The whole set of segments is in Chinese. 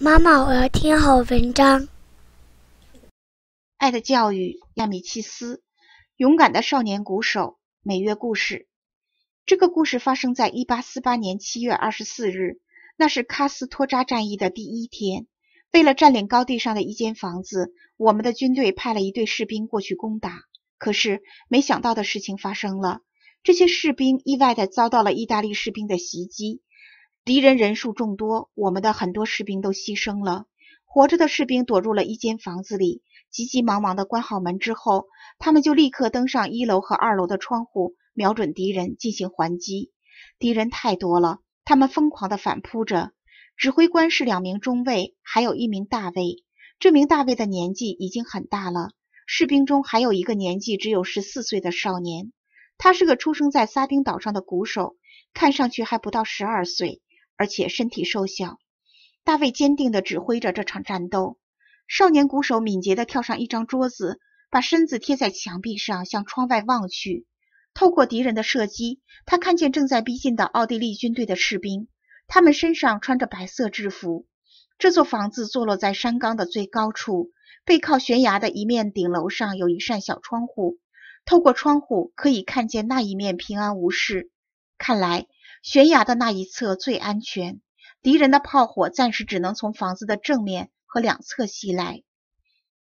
妈妈，我要听好文章。《爱的教育》亚米契斯，《勇敢的少年鼓手》美月故事。这个故事发生在一八四八年七月二十四日，那是喀斯托扎战役的第一天。为了占领高地上的一间房子，我们的军队派了一队士兵过去攻打。可是，没想到的事情发生了，这些士兵意外的遭到了意大利士兵的袭击。敌人人数众多，我们的很多士兵都牺牲了。活着的士兵躲入了一间房子里，急急忙忙地关好门之后，他们就立刻登上一楼和二楼的窗户，瞄准敌人进行还击。敌人太多了，他们疯狂地反扑着。指挥官是两名中尉，还有一名大尉。这名大尉的年纪已经很大了。士兵中还有一个年纪只有十四岁的少年，他是个出生在撒丁岛上的鼓手，看上去还不到十二岁。而且身体瘦小，大卫坚定地指挥着这场战斗。少年鼓手敏捷地跳上一张桌子，把身子贴在墙壁上，向窗外望去。透过敌人的射击，他看见正在逼近的奥地利军队的士兵，他们身上穿着白色制服。这座房子坐落在山岗的最高处，背靠悬崖的一面顶楼上有一扇小窗户，透过窗户可以看见那一面平安无事。看来。悬崖的那一侧最安全，敌人的炮火暂时只能从房子的正面和两侧袭来。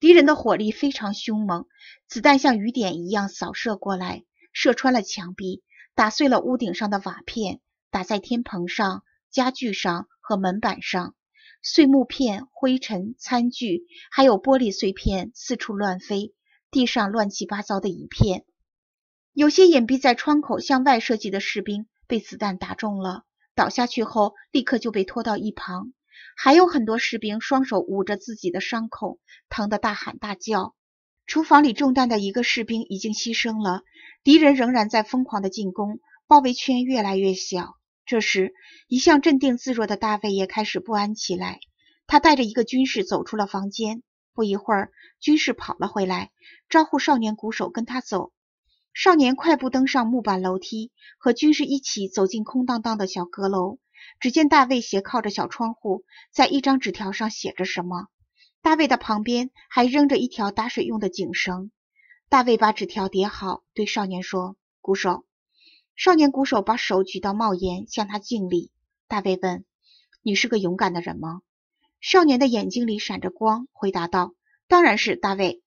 敌人的火力非常凶猛，子弹像雨点一样扫射过来，射穿了墙壁，打碎了屋顶上的瓦片，打在天棚上、家具上和门板上。碎木片、灰尘、餐具，还有玻璃碎片四处乱飞，地上乱七八糟的一片。有些隐蔽在窗口向外射击的士兵。被子弹打中了，倒下去后立刻就被拖到一旁。还有很多士兵双手捂着自己的伤口，疼得大喊大叫。厨房里中弹的一个士兵已经牺牲了，敌人仍然在疯狂的进攻，包围圈越来越小。这时，一向镇定自若的大卫也开始不安起来。他带着一个军士走出了房间，不一会儿，军士跑了回来，招呼少年鼓手跟他走。少年快步登上木板楼梯，和军士一起走进空荡荡的小阁楼。只见大卫斜靠着小窗户，在一张纸条上写着什么。大卫的旁边还扔着一条打水用的井绳。大卫把纸条叠好，对少年说：“鼓手。”少年鼓手把手举到帽檐，向他敬礼。大卫问：“你是个勇敢的人吗？”少年的眼睛里闪着光，回答道：“当然是大卫。”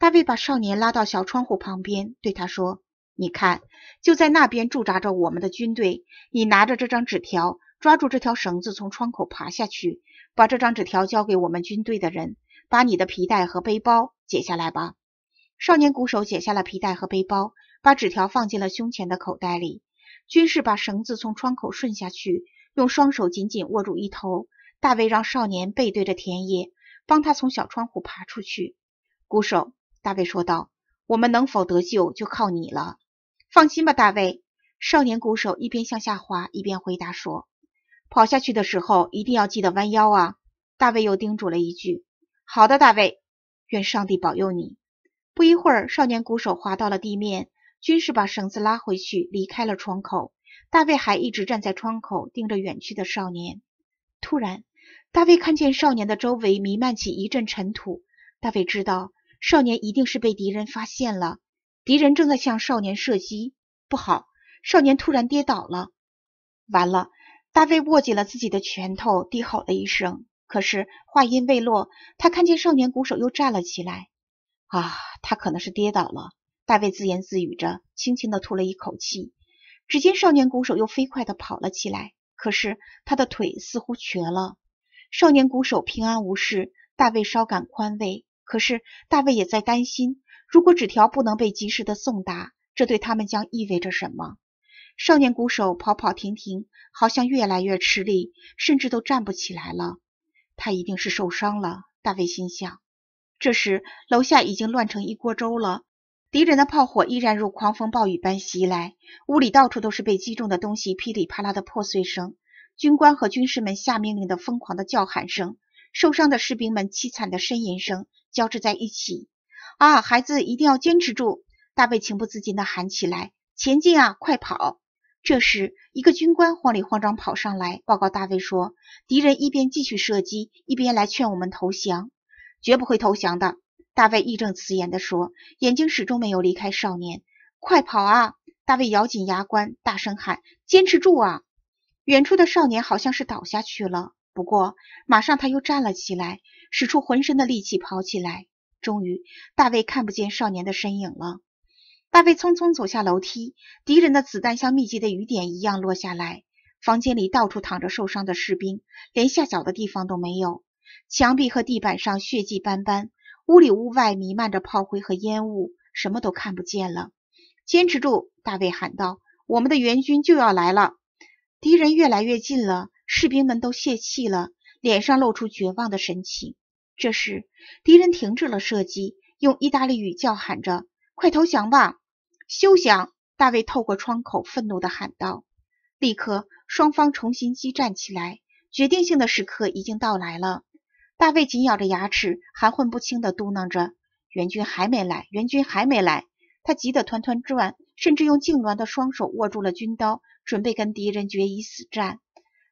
大卫把少年拉到小窗户旁边，对他说：“你看，就在那边驻扎着我们的军队。你拿着这张纸条，抓住这条绳子，从窗口爬下去，把这张纸条交给我们军队的人。把你的皮带和背包解下来吧。”少年鼓手解下了皮带和背包，把纸条放进了胸前的口袋里。军士把绳子从窗口顺下去，用双手紧紧握住一头。大卫让少年背对着田野，帮他从小窗户爬出去。鼓手。大卫说道：“我们能否得救，就靠你了。”放心吧，大卫。少年鼓手一边向下滑，一边回答说：“跑下去的时候，一定要记得弯腰啊！”大卫又叮嘱了一句：“好的，大卫。”愿上帝保佑你。不一会儿，少年鼓手滑到了地面，军士把绳子拉回去，离开了窗口。大卫还一直站在窗口，盯着远去的少年。突然，大卫看见少年的周围弥漫起一阵尘土。大卫知道。少年一定是被敌人发现了，敌人正在向少年射击，不好！少年突然跌倒了，完了！大卫握紧了自己的拳头，低吼了一声。可是话音未落，他看见少年鼓手又站了起来。啊，他可能是跌倒了。大卫自言自语着，轻轻地吐了一口气。只见少年鼓手又飞快地跑了起来，可是他的腿似乎瘸了。少年鼓手平安无事，大卫稍感宽慰。可是大卫也在担心，如果纸条不能被及时的送达，这对他们将意味着什么？少年鼓手跑跑停停，好像越来越吃力，甚至都站不起来了。他一定是受伤了，大卫心想。这时，楼下已经乱成一锅粥了，敌人的炮火依然如狂风暴雨般袭来，屋里到处都是被击中的东西噼里啪啦的破碎声，军官和军士们下命令的疯狂的叫喊声，受伤的士兵们凄惨的呻吟声。交织在一起，啊，孩子一定要坚持住！大卫情不自禁的喊起来：“前进啊，快跑！”这时，一个军官慌里慌张跑上来，报告大卫说：“敌人一边继续射击，一边来劝我们投降，绝不会投降的。”大卫义正辞严地说，眼睛始终没有离开少年：“快跑啊！”大卫咬紧牙关，大声喊：“坚持住啊！”远处的少年好像是倒下去了，不过马上他又站了起来。使出浑身的力气跑起来，终于大卫看不见少年的身影了。大卫匆匆走下楼梯，敌人的子弹像密集的雨点一样落下来。房间里到处躺着受伤的士兵，连下脚的地方都没有。墙壁和地板上血迹斑斑，屋里屋外弥漫着炮灰和烟雾，什么都看不见了。坚持住！大卫喊道：“我们的援军就要来了！”敌人越来越近了，士兵们都泄气了，脸上露出绝望的神情。这时，敌人停止了射击，用意大利语叫喊着：“快投降吧！”“休想！”大卫透过窗口愤怒地喊道。立刻，双方重新激战起来。决定性的时刻已经到来了。大卫紧咬着牙齿，含混不清地嘟囔着：“援军还没来，援军还没来。”他急得团团转，甚至用痉挛的双手握住了军刀，准备跟敌人决一死战。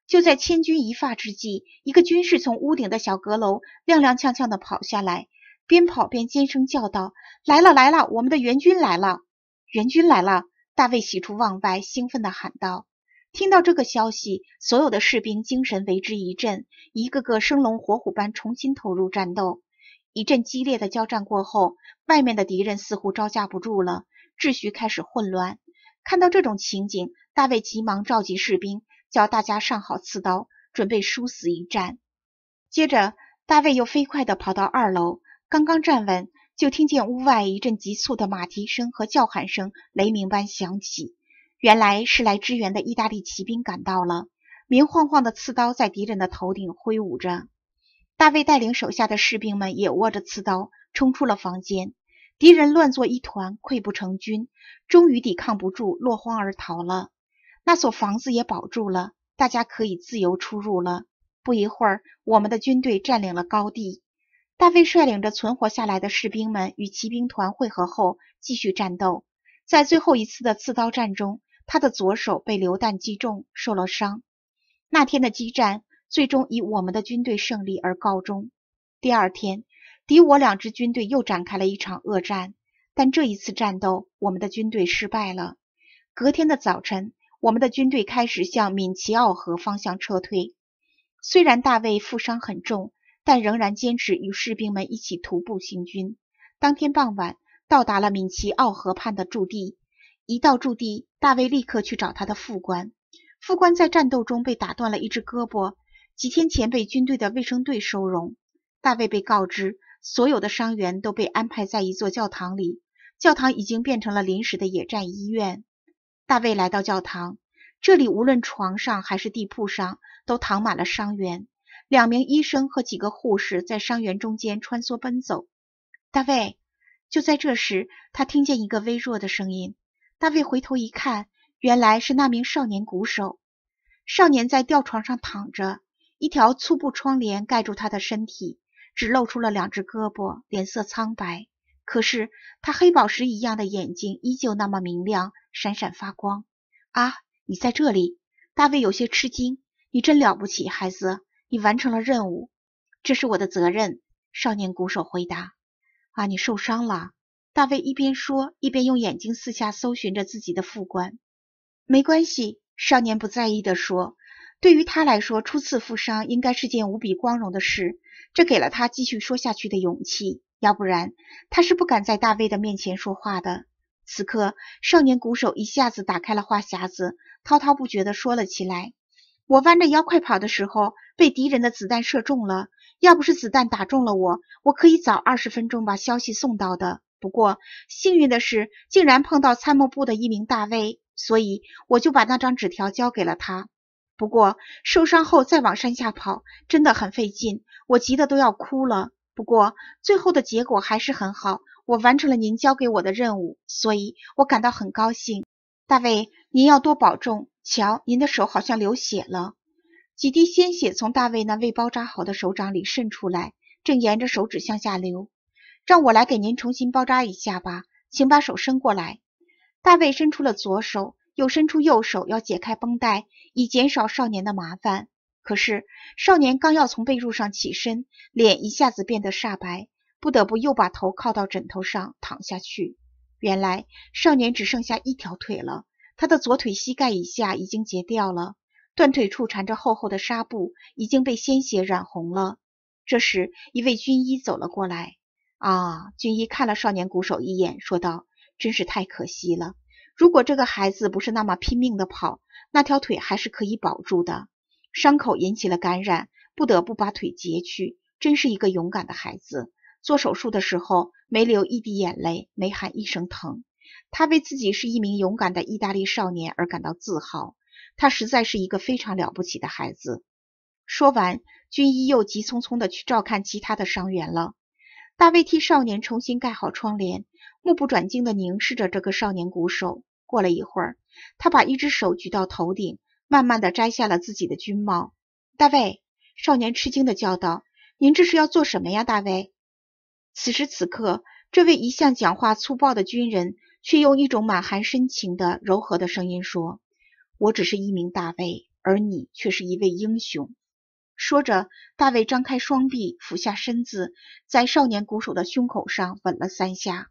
就在千钧一发之际，一个军士从屋顶的小阁楼踉踉跄跄地跑下来，边跑边尖声叫道：“来了来了，我们的援军来了！援军来了！”大卫喜出望外，兴奋地喊道。听到这个消息，所有的士兵精神为之一振，一个个生龙活虎般重新投入战斗。一阵激烈的交战过后，外面的敌人似乎招架不住了，秩序开始混乱。看到这种情景，大卫急忙召集士兵。叫大家上好刺刀，准备殊死一战。接着，大卫又飞快地跑到二楼，刚刚站稳，就听见屋外一阵急促的马蹄声和叫喊声，雷鸣般响起。原来是来支援的意大利骑兵赶到了，明晃晃的刺刀在敌人的头顶挥舞着。大卫带领手下的士兵们也握着刺刀，冲出了房间。敌人乱作一团，溃不成军，终于抵抗不住，落荒而逃了。那所房子也保住了，大家可以自由出入了。不一会儿，我们的军队占领了高地。大卫率领着存活下来的士兵们与骑兵团会合后，继续战斗。在最后一次的刺刀战中，他的左手被流弹击中，受了伤。那天的激战最终以我们的军队胜利而告终。第二天，敌我两支军队又展开了一场恶战，但这一次战斗，我们的军队失败了。隔天的早晨。我们的军队开始向敏齐奥河方向撤退。虽然大卫负伤很重，但仍然坚持与士兵们一起徒步行军。当天傍晚，到达了敏齐奥河畔的驻地。一到驻地，大卫立刻去找他的副官。副官在战斗中被打断了一只胳膊，几天前被军队的卫生队收容。大卫被告知，所有的伤员都被安排在一座教堂里，教堂已经变成了临时的野战医院。大卫来到教堂，这里无论床上还是地铺上都躺满了伤员，两名医生和几个护士在伤员中间穿梭奔走。大卫就在这时，他听见一个微弱的声音。大卫回头一看，原来是那名少年鼓手。少年在吊床上躺着，一条粗布窗帘盖住他的身体，只露出了两只胳膊，脸色苍白。可是他黑宝石一样的眼睛依旧那么明亮，闪闪发光。啊，你在这里！大卫有些吃惊。你真了不起，孩子，你完成了任务。这是我的责任，少年鼓手回答。啊，你受伤了！大卫一边说，一边用眼睛四下搜寻着自己的副官。没关系，少年不在意的说。对于他来说，初次负伤应该是件无比光荣的事，这给了他继续说下去的勇气。要不然，他是不敢在大卫的面前说话的。此刻，少年鼓手一下子打开了话匣子，滔滔不绝地说了起来：“我弯着腰快跑的时候，被敌人的子弹射中了。要不是子弹打中了我，我可以早二十分钟把消息送到的。不过，幸运的是，竟然碰到参谋部的一名大卫，所以我就把那张纸条交给了他。不过，受伤后再往山下跑，真的很费劲，我急得都要哭了。”不过，最后的结果还是很好，我完成了您交给我的任务，所以我感到很高兴。大卫，您要多保重。瞧，您的手好像流血了，几滴鲜血从大卫那未包扎好的手掌里渗出来，正沿着手指向下流。让我来给您重新包扎一下吧，请把手伸过来。大卫伸出了左手，又伸出右手要解开绷带，以减少少年的麻烦。可是，少年刚要从被褥上起身，脸一下子变得煞白，不得不又把头靠到枕头上躺下去。原来，少年只剩下一条腿了，他的左腿膝盖以下已经截掉了，断腿处缠着厚厚的纱布，已经被鲜血染红了。这时，一位军医走了过来，啊，军医看了少年鼓手一眼，说道：“真是太可惜了，如果这个孩子不是那么拼命的跑，那条腿还是可以保住的。”伤口引起了感染，不得不把腿截去。真是一个勇敢的孩子！做手术的时候，没流一滴眼泪，没喊一声疼。他为自己是一名勇敢的意大利少年而感到自豪。他实在是一个非常了不起的孩子。说完，军医又急匆匆地去照看其他的伤员了。大卫替少年重新盖好窗帘，目不转睛地凝视着这个少年鼓手。过了一会儿，他把一只手举到头顶。慢慢地摘下了自己的军帽，大卫少年吃惊地叫道：“您这是要做什么呀，大卫？”此时此刻，这位一向讲话粗暴的军人却用一种满含深情的柔和的声音说：“我只是一名大卫，而你却是一位英雄。”说着，大卫张开双臂，俯下身子，在少年鼓手的胸口上吻了三下。